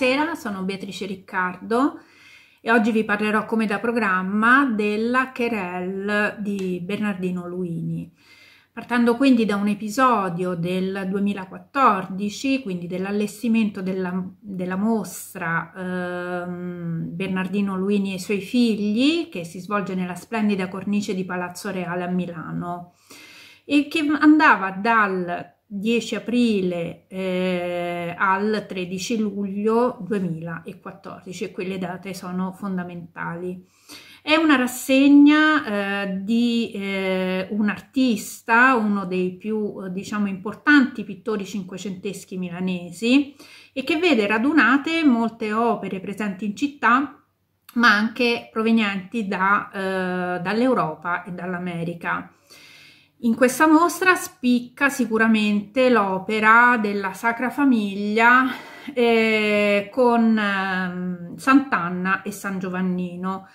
Buonasera, sono Beatrice Riccardo e oggi vi parlerò come da programma della querelle di Bernardino Luini. Partendo quindi da un episodio del 2014, quindi dell'allestimento della, della, mostra ehm, Bernardino Luini e i suoi figli, che si svolge nella splendida cornice di Palazzo Reale a Milano e che andava dal 10 aprile eh, al 13 luglio 2014 e quelle date sono fondamentali. È una rassegna eh, di eh, un artista, uno dei più diciamo importanti pittori cinquecenteschi milanesi e che vede radunate molte opere presenti in città ma anche provenienti da, eh, dall'Europa e dall'America. In questa mostra spicca sicuramente l'opera della Sacra Famiglia eh, con eh, Sant'Anna e San Giovannino,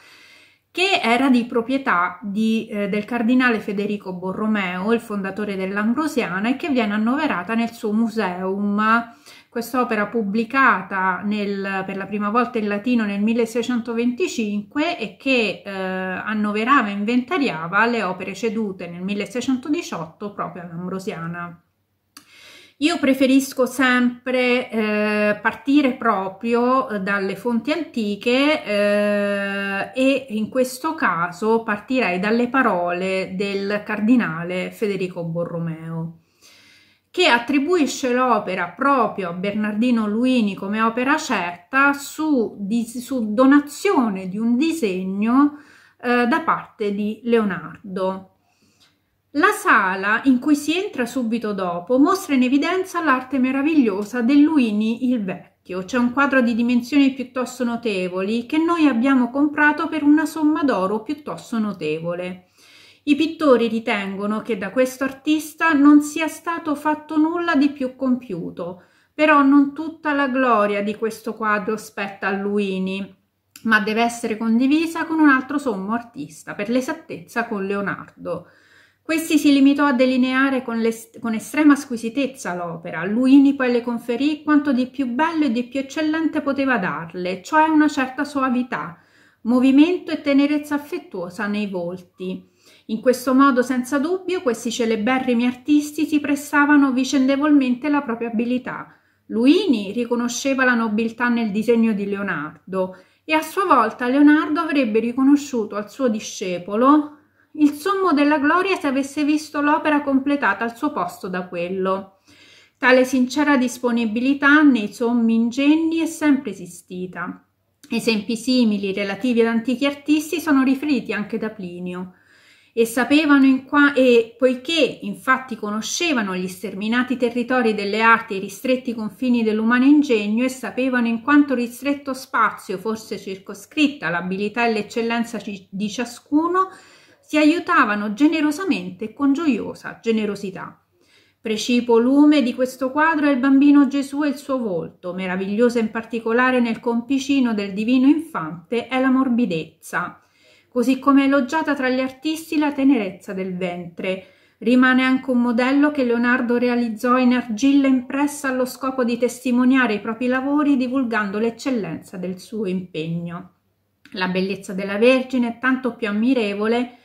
che era di proprietà di, eh, del cardinale Federico Borromeo, il fondatore dell'Ambrosiana, e che viene annoverata nel suo museum quest'opera pubblicata nel, per la prima volta in latino nel 1625 e che eh, annoverava e inventariava le opere cedute nel 1618 proprio all'Ambrosiana. Io preferisco sempre eh, partire proprio eh, dalle fonti antiche eh, e in questo caso partirei dalle parole del cardinale Federico Borromeo che attribuisce l'opera proprio a Bernardino Luini come opera certa su, di, su donazione di un disegno eh, da parte di Leonardo. La sala in cui si entra subito dopo mostra in evidenza l'arte meravigliosa del Luini il Vecchio. C'è un quadro di dimensioni piuttosto notevoli che noi abbiamo comprato per una somma d'oro piuttosto notevole. I pittori ritengono che da questo artista non sia stato fatto nulla di più compiuto, però non tutta la gloria di questo quadro spetta a Luini, ma deve essere condivisa con un altro sommo artista, per l'esattezza con Leonardo. Questi si limitò a delineare con, con estrema squisitezza l'opera, Luini poi le conferì quanto di più bello e di più eccellente poteva darle, cioè una certa soavità, movimento e tenerezza affettuosa nei volti. In questo modo, senza dubbio, questi celeberrimi artisti si prestavano vicendevolmente la propria abilità. Luini riconosceva la nobiltà nel disegno di Leonardo e a sua volta Leonardo avrebbe riconosciuto al suo discepolo il sommo della gloria se avesse visto l'opera completata al suo posto da quello. Tale sincera disponibilità nei sommi ingegni è sempre esistita. Esempi simili relativi ad antichi artisti sono riferiti anche da Plinio e sapevano in qua e poiché infatti conoscevano gli sterminati territori delle arti e i ristretti confini dell'umano ingegno e sapevano in quanto ristretto spazio fosse circoscritta l'abilità e l'eccellenza di ciascuno, si aiutavano generosamente e con gioiosa generosità. Precipo lume di questo quadro è il bambino Gesù e il suo volto, meraviglioso in particolare nel compicino del divino infante è la morbidezza così come elogiata tra gli artisti la tenerezza del ventre. Rimane anche un modello che Leonardo realizzò in argilla impressa allo scopo di testimoniare i propri lavori divulgando l'eccellenza del suo impegno. La bellezza della Vergine è tanto più ammirevole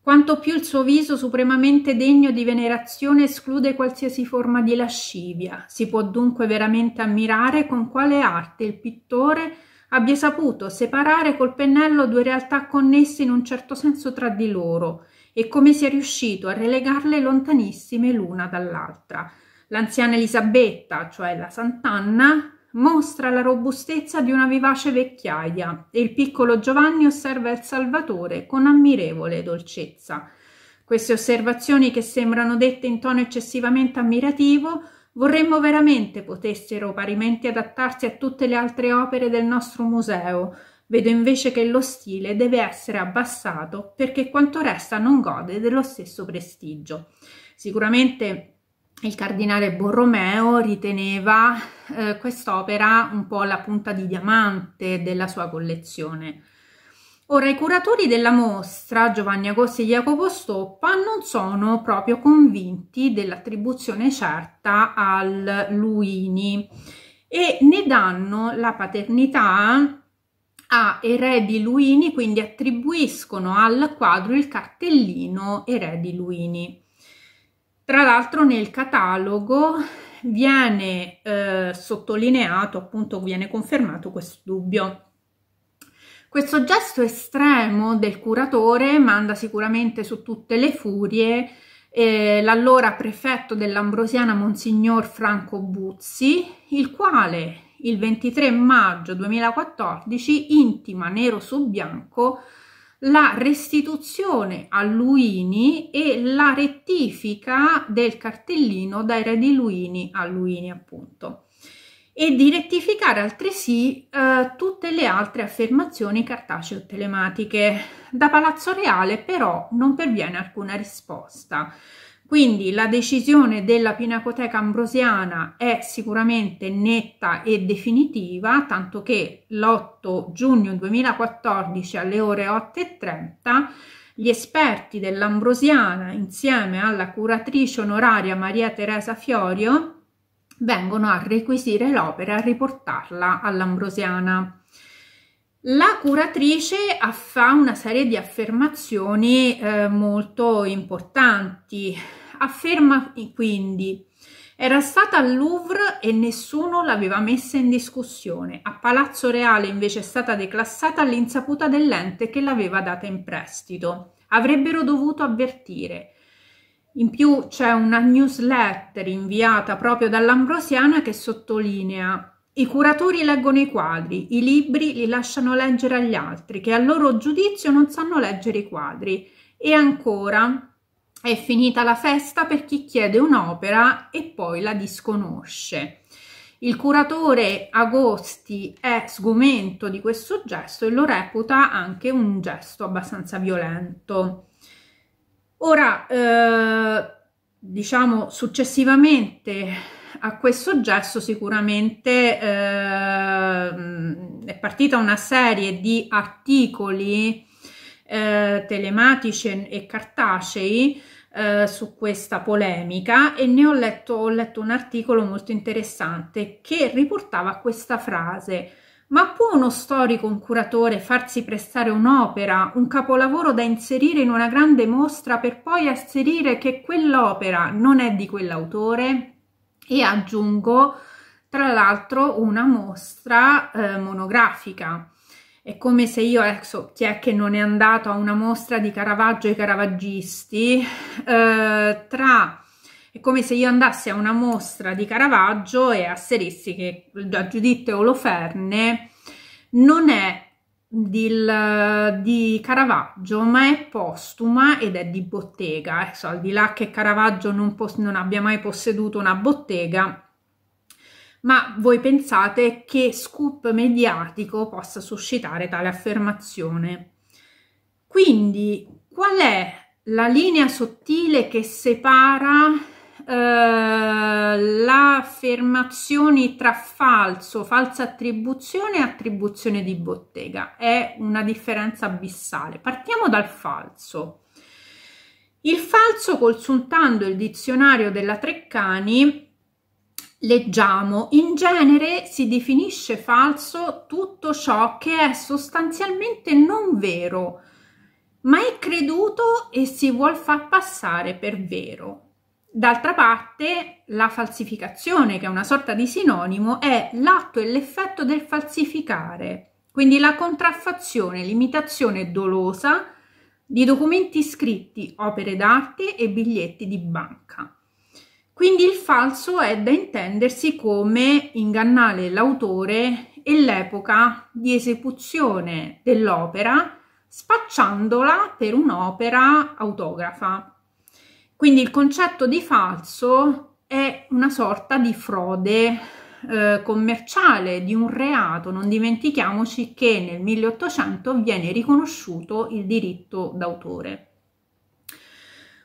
quanto più il suo viso supremamente degno di venerazione esclude qualsiasi forma di lascivia. Si può dunque veramente ammirare con quale arte il pittore abbia saputo separare col pennello due realtà connesse in un certo senso tra di loro e come sia riuscito a relegarle lontanissime l'una dall'altra. L'anziana Elisabetta, cioè la Sant'Anna, mostra la robustezza di una vivace vecchiaia e il piccolo Giovanni osserva il Salvatore con ammirevole dolcezza. Queste osservazioni che sembrano dette in tono eccessivamente ammirativo Vorremmo veramente potessero parimenti adattarsi a tutte le altre opere del nostro museo. Vedo invece che lo stile deve essere abbassato perché quanto resta non gode dello stesso prestigio. Sicuramente il cardinale Borromeo riteneva eh, quest'opera un po' la punta di diamante della sua collezione. Ora, i curatori della mostra, Giovanni Agosti e Jacopo Stoppa, non sono proprio convinti dell'attribuzione certa al Luini e ne danno la paternità a Eredi Luini, quindi attribuiscono al quadro il cartellino Eredi Luini. Tra l'altro nel catalogo viene eh, sottolineato, appunto viene confermato questo dubbio. Questo gesto estremo del curatore manda sicuramente su tutte le furie eh, l'allora prefetto dell'Ambrosiana Monsignor Franco Buzzi, il quale il 23 maggio 2014 intima nero su bianco la restituzione a Luini e la rettifica del cartellino dai re di Luini a Luini appunto e di rettificare altresì eh, tutte le altre affermazioni cartacee o telematiche. Da Palazzo Reale però non perviene alcuna risposta. Quindi la decisione della Pinacoteca Ambrosiana è sicuramente netta e definitiva, tanto che l'8 giugno 2014 alle ore 8.30 gli esperti dell'Ambrosiana insieme alla curatrice onoraria Maria Teresa Fiorio vengono a requisire l'opera, a riportarla all'ambrosiana. La curatrice fa una serie di affermazioni eh, molto importanti. Afferma quindi era stata al Louvre e nessuno l'aveva messa in discussione. A Palazzo Reale invece è stata declassata all'insaputa dell'ente che l'aveva data in prestito. Avrebbero dovuto avvertire. In più c'è una newsletter inviata proprio dall'Ambrosiana che sottolinea i curatori leggono i quadri, i libri li lasciano leggere agli altri che a loro giudizio non sanno leggere i quadri e ancora è finita la festa per chi chiede un'opera e poi la disconosce. Il curatore Agosti è sgomento di questo gesto e lo reputa anche un gesto abbastanza violento. Ora, eh, diciamo successivamente a questo gesto sicuramente eh, è partita una serie di articoli eh, telematici e cartacei eh, su questa polemica e ne ho letto, ho letto un articolo molto interessante che riportava questa frase ma può uno storico, un curatore farsi prestare un'opera, un capolavoro da inserire in una grande mostra per poi asserire che quell'opera non è di quell'autore? E aggiungo, tra l'altro, una mostra eh, monografica. È come se io, adesso chi è che non è andato a una mostra di Caravaggio e Caravaggisti, eh, tra è come se io andassi a una mostra di Caravaggio e asserissi che da Giuditta e Oloferne non è di, di Caravaggio, ma è postuma ed è di bottega. Adesso, al di là che Caravaggio non, non abbia mai posseduto una bottega, ma voi pensate che scoop mediatico possa suscitare tale affermazione? Quindi, qual è la linea sottile che separa eh, l'affermazione tra falso, falsa attribuzione e attribuzione di bottega. È una differenza abissale. Partiamo dal falso. Il falso, consultando il dizionario della Treccani, leggiamo, in genere si definisce falso tutto ciò che è sostanzialmente non vero, ma è creduto e si vuol far passare per vero D'altra parte, la falsificazione, che è una sorta di sinonimo, è l'atto e l'effetto del falsificare, quindi la contraffazione, l'imitazione dolosa di documenti scritti, opere d'arte e biglietti di banca. Quindi il falso è da intendersi come ingannare l'autore e l'epoca di esecuzione dell'opera, spacciandola per un'opera autografa. Quindi il concetto di falso è una sorta di frode eh, commerciale, di un reato. Non dimentichiamoci che nel 1800 viene riconosciuto il diritto d'autore.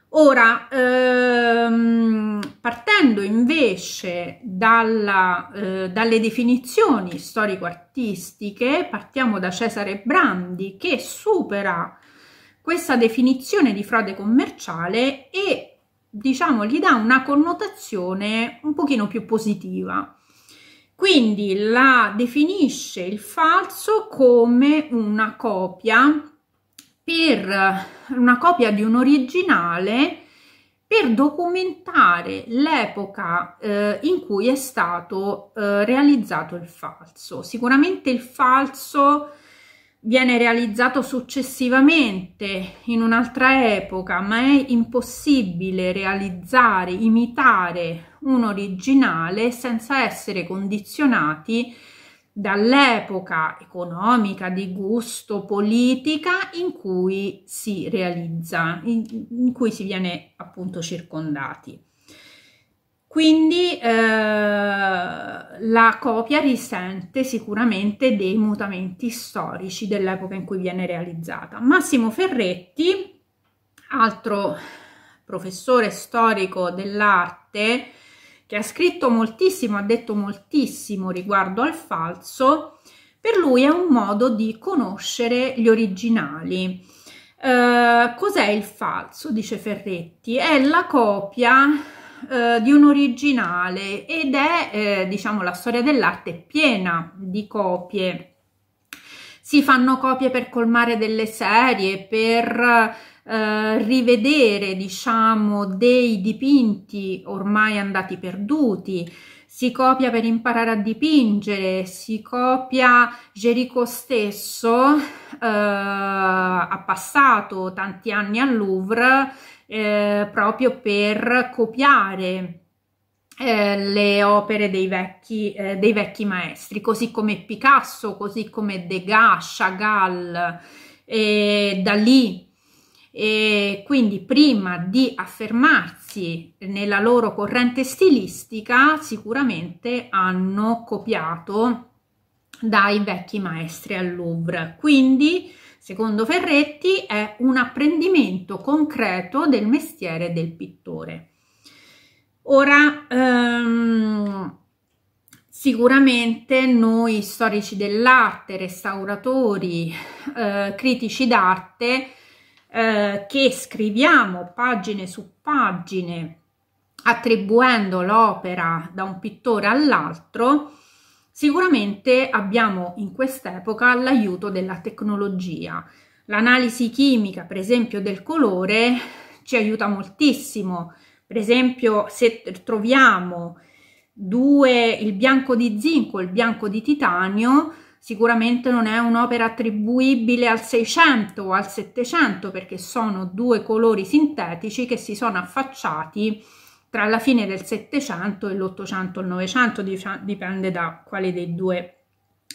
Ora, ehm, partendo invece dalla, eh, dalle definizioni storico-artistiche, partiamo da Cesare Brandi che supera questa definizione di frode commerciale e diciamo gli dà una connotazione un pochino più positiva. Quindi la definisce il falso come una copia per una copia di un originale per documentare l'epoca eh, in cui è stato eh, realizzato il falso. Sicuramente il falso eh, viene realizzato successivamente in un'altra epoca, ma è impossibile realizzare, imitare un originale senza essere condizionati dall'epoca economica, di gusto, politica in cui si realizza, in, in cui si viene appunto circondati. Quindi eh, la copia risente sicuramente dei mutamenti storici dell'epoca in cui viene realizzata. Massimo Ferretti, altro professore storico dell'arte, che ha scritto moltissimo, ha detto moltissimo riguardo al falso, per lui è un modo di conoscere gli originali. Eh, cos'è il falso? Dice Ferretti. È la copia eh, di un originale ed è, eh, diciamo, la storia dell'arte piena di copie. Si fanno copie per colmare delle serie, per eh, rivedere, diciamo, dei dipinti ormai andati perduti si copia per imparare a dipingere, si copia Gerico stesso, eh, ha passato tanti anni al Louvre eh, proprio per copiare eh, le opere dei vecchi, eh, dei vecchi, maestri, così come Picasso, così come Degas, Chagall, e da lì e quindi prima di affermarsi nella loro corrente stilistica, sicuramente hanno copiato dai vecchi maestri al Louvre. Quindi, secondo Ferretti, è un apprendimento concreto del mestiere del pittore. Ora, ehm, Sicuramente noi storici dell'arte, restauratori, eh, critici d'arte eh, che scriviamo pagine su pagine attribuendo l'opera da un pittore all'altro, sicuramente abbiamo in quest'epoca l'aiuto della tecnologia. L'analisi chimica, per esempio, del colore ci aiuta moltissimo. Per esempio, se troviamo due, il bianco di zinco e il bianco di titanio, Sicuramente non è un'opera attribuibile al 600 o al 700 perché sono due colori sintetici che si sono affacciati tra la fine del 700 e l'800 il 900, dipende da quale dei due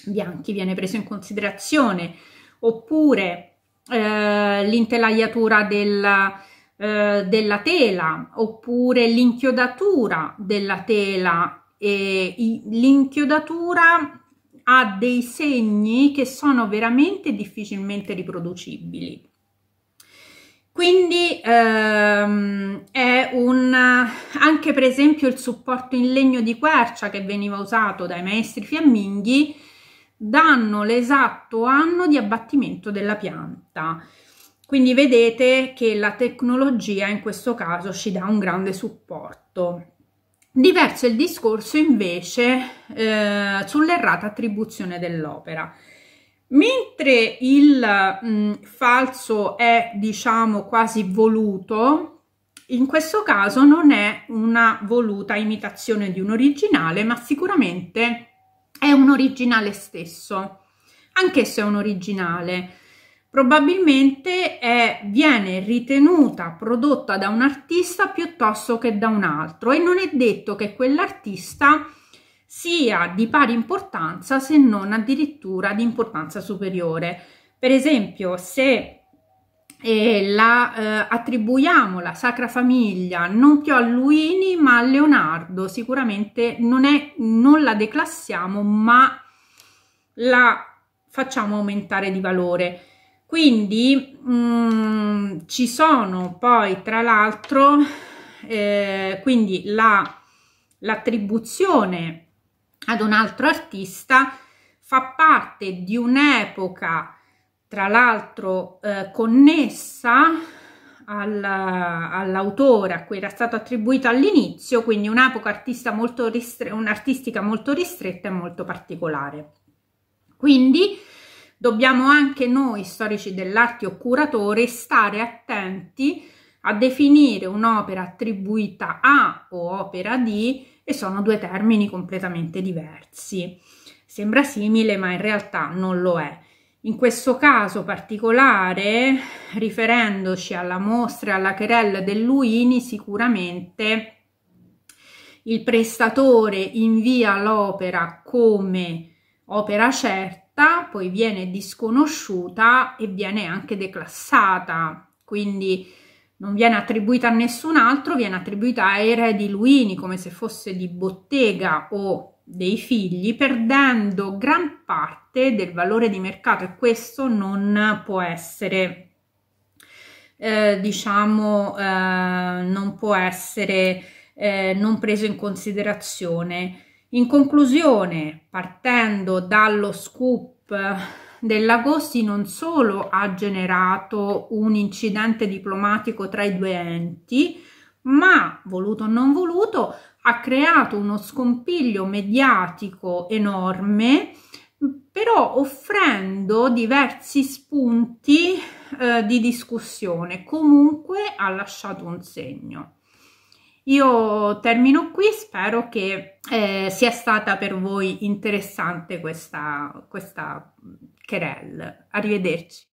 bianchi viene preso in considerazione, oppure eh, l'intelaiatura della, eh, della, tela, oppure l'inchiodatura della tela. E l'inchiodatura ha dei segni che sono veramente difficilmente riproducibili. Quindi ehm, è un anche per esempio il supporto in legno di quercia che veniva usato dai maestri fiamminghi danno l'esatto anno di abbattimento della pianta. Quindi vedete che la tecnologia in questo caso ci dà un grande supporto. Diverso il discorso invece eh, sull'errata attribuzione dell'opera. Mentre il mh, mm, falso è, diciamo, quasi voluto, in questo caso non è una voluta imitazione di un originale, ma sicuramente è un originale stesso, anch'esso è un originale probabilmente è, viene ritenuta prodotta da un artista piuttosto che da un altro e non è detto che quell'artista sia di pari importanza se non addirittura di importanza superiore. Per esempio, se e eh, la eh, attribuiamo la Sacra Famiglia non più a Luini ma a Leonardo, sicuramente non, è, non la declassiamo ma la facciamo aumentare di valore quindi mh, mm, ci sono poi tra l'altro eh, quindi l'attribuzione ad un altro artista fa parte di un'epoca tra l'altro eh, connessa al, all'autore a cui era stato attribuito all'inizio, quindi un'epoca artista molto un'artistica molto ristretta e molto particolare. Quindi dobbiamo anche noi storici dell'arte o curatori stare attenti a definire un'opera attribuita a o opera di e sono due termini completamente diversi. Sembra simile, ma in realtà non lo è. In questo caso particolare, riferendoci alla mostra e alla querella del Luini, sicuramente il prestatore invia l'opera come opera certa fatta, poi viene disconosciuta e viene anche declassata, quindi non viene attribuita a nessun altro, viene attribuita ai re di Luini come se fosse di bottega o dei figli, perdendo gran parte del valore di mercato e questo non può essere eh, diciamo eh, non può essere eh, non preso in considerazione in conclusione, partendo dallo scoop dell'Agosti non solo ha generato un incidente diplomatico tra i due enti, ma voluto o non voluto ha creato uno scompiglio mediatico enorme, però offrendo diversi spunti eh, di discussione, comunque ha lasciato un segno. Io termino qui, spero che eh, sia stata per voi interessante questa, questa querel. Arrivederci.